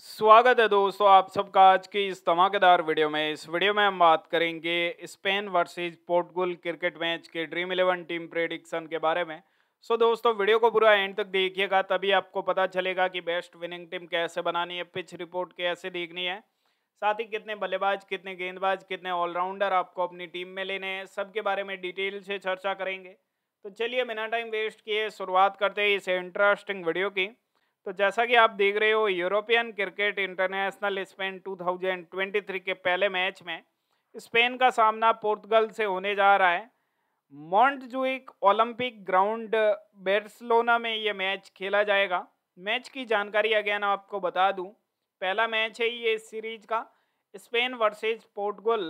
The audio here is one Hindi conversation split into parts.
स्वागत है दोस्तों आप सबका आज की इस धमाकेदार वीडियो में इस वीडियो में हम बात करेंगे Spain versus Portugal cricket match के ड्रीम इलेवन टीम प्रेडिक्शन के बारे में सो दोस्तों वीडियो को पूरा एंड तक देखिएगा तभी आपको पता चलेगा कि बेस्ट विनिंग टीम कैसे बनानी है पिच रिपोर्ट कैसे देखनी है साथ ही कितने बल्लेबाज कितने गेंदबाज कितने ऑलराउंडर आपको अपनी टीम में लेने हैं सबके बारे में डिटेल से चर्चा करेंगे तो चलिए बिना टाइम वेस्ट किए शुरुआत करते हैं इस इंटरेस्टिंग वीडियो की तो जैसा कि आप देख रहे हो यूरोपियन क्रिकेट इंटरनेशनल स्पेन 2023 के पहले मैच में स्पेन का सामना पुर्तगल से होने जा रहा है मॉन्टजुइक ओलंपिक ग्राउंड बेर्सलोना में ये मैच खेला जाएगा मैच की जानकारी अगेन आपको बता दूं पहला मैच है ये इस सीरीज का स्पेन वर्सेज पोर्टुगल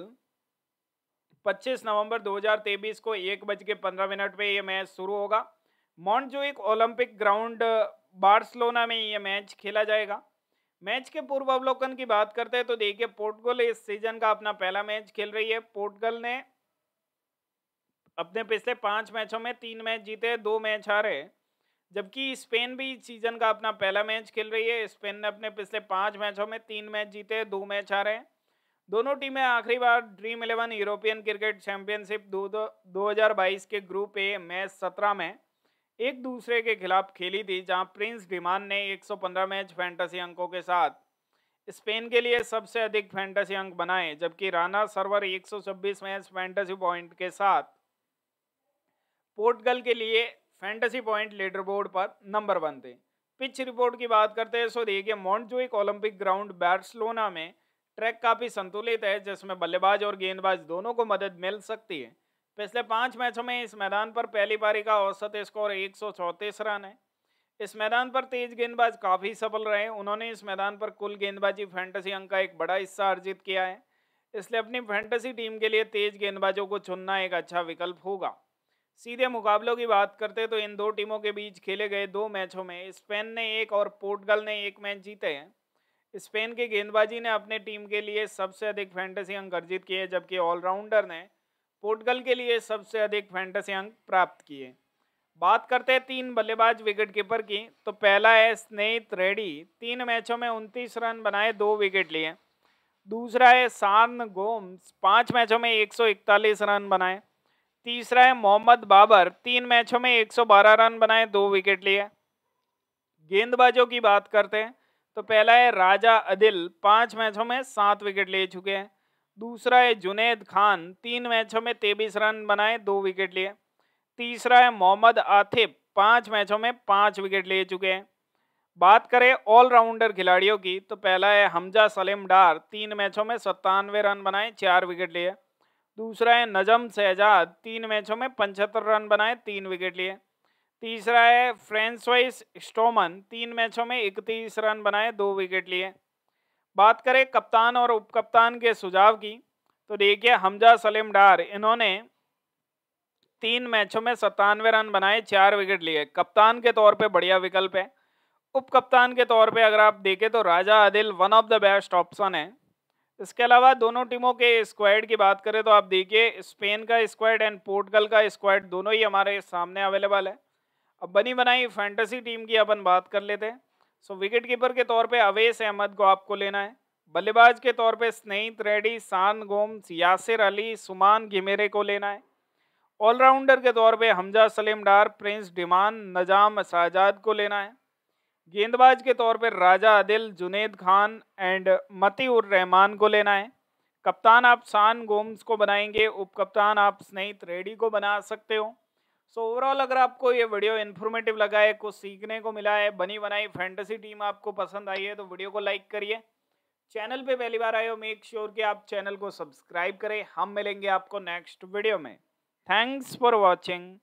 25 नवंबर 2023 को एक बज के पंद्रह मिनट पर यह मैच शुरू होगा मॉन्टजुइक ओलंपिक ग्राउंड बार्सलोना में ये मैच खेला जाएगा मैच के पूर्वावलोकन की बात करते हैं तो देखिए पोर्टुगल इस सीजन का अपना पहला मैच खेल रही है पोर्टुगल ने अपने पिछले पांच मैचों में तीन मैच जीते दो मैच हारे जबकि स्पेन भी इस सीजन का अपना पहला मैच खेल रही है स्पेन ने अपने पिछले पांच मैचों में तीन मैच जीते दो मैच हारे हैं दोनों टीमें आखिरी बार Dream Eleven European cricket championship दो दो हजार बाईस के ग्रुप ए मैच सत्रह में एक दूसरे के खिलाफ खेली थी जहां प्रिंस डिमान ने 115 मैच फैंटेसी अंकों के साथ स्पेन के लिए सबसे अधिक फैंटेसी अंक बनाए जबकि Rana Sarwar 126 match fantasy point के साथ पोर्टगल के लिए फैंटेसी पॉइंट लीडर बोर्ड पर नंबर वन थे पिच रिपोर्ट की बात करते हैं सो देखिए मॉन्टजोइक ओलंपिक ग्राउंड बैट्सलोना में ट्रैक काफ़ी संतुलित है जिसमें बल्लेबाज और गेंदबाज दोनों को मदद मिल सकती है पिछले पाँच मैचों में इस मैदान पर पहली पारी का औसत स्कोर एक रन है इस मैदान पर तेज गेंदबाज काफ़ी सफल रहे उन्होंने इस मैदान पर कुल गेंदबाजी फैंटेसी अंक का एक बड़ा हिस्सा अर्जित किया है इसलिए अपनी फैंटेसी टीम के लिए तेज गेंदबाजों को चुनना एक अच्छा विकल्प होगा सीधे मुकाबलों की बात करते तो इन दो टीमों के बीच खेले गए दो मैचों में स्पेन ने एक और पोर्टगल ने एक मैच जीते हैं स्पेन के गेंदबाजी ने अपने टीम के लिए सबसे अधिक फैंटेसी अंक अर्जित किए जबकि ऑलराउंडर ने पोर्टगल के लिए सबसे अधिक फैंटेसी अंक प्राप्त किए बात करते हैं तीन बल्लेबाज विकेट कीपर की तो पहला है स्नेहित रेडी तीन मैचों में उनतीस रन बनाए दो विकेट लिए दूसरा है सान गोम्स पाँच मैचों में इकतालीस रन बनाए तीसरा है मोहम्मद बाबर तीन मैचों में 112 रन बनाए दो विकेट लिए गेंदबाजों की बात करते हैं तो पहला है राजा अदिल पाँच मैचों में सात विकेट ले चुके हैं दूसरा है जुनेद खान तीन मैचों में तेईस रन बनाए दो विकेट लिए तीसरा है मोहम्मद आतिफ पाँच मैचों में पाँच विकेट ले चुके हैं बात करें ऑलराउंडर खिलाड़ियों की तो पहला है हमजा सलीम डार तीन मैचों में सत्तानवे रन बनाए चार विकेट लिए दूसरा है नजम शहजाद तीन मैचों में पचहत्तर रन बनाए तीन विकेट लिए तीसरा है फ्रेंसवाइस स्टोमन तीन मैचों में इकतीस रन बनाए दो विकेट लिए बात करें कप्तान और उप कप्तान के सुझाव की तो देखिए हमजा सलीम डार इन्होंने तीन मैचों में सत्तानवे रन बनाए चार विकेट लिए कप्तान के तौर पे बढ़िया विकल्प है उप कप्तान के तौर पे अगर आप देखें तो Raja Adil one of the best option है इसके अलावा दोनों टीमों के स्क्वाड की बात करें तो आप देखिए स्पेन का स्क्वाड एंड पोर्टगल का स्क्वाड दोनों ही हमारे सामने अवेलेबल है अब बनी बनाई फैंटेसी टीम की अपन बात कर लेते हैं सो विकेट कीपर के तौर पे अवेश अहमद को आपको लेना है बल्लेबाज के तौर पे स्नेहित रेड्डी सान गोम्स यासिर अली सुमान घिमेरे को लेना है ऑलराउंडर के तौर पे हमजा सलीम डार प्रिंस डिमान नजाम शाहजाद को लेना है गेंदबाज के तौर पे राजा अदिल जुनेद खान एंड मती रहमान को लेना है कप्तान आप सान गोम्स को बनाएंगे उप कप्तान आप स्नेहित रेड्डी को बना सकते हो सो so, ओवरऑल अगर आपको ये वीडियो इन्फॉर्मेटिव लगा है कुछ सीखने को मिला है बनी बनाई फैंटेसी टीम आपको पसंद आई है तो वीडियो को लाइक करिए चैनल पे पहली बार आए हो मेक श्योर कि आप चैनल को सब्सक्राइब करें हम मिलेंगे आपको नेक्स्ट वीडियो में थैंक्स फॉर वॉचिंग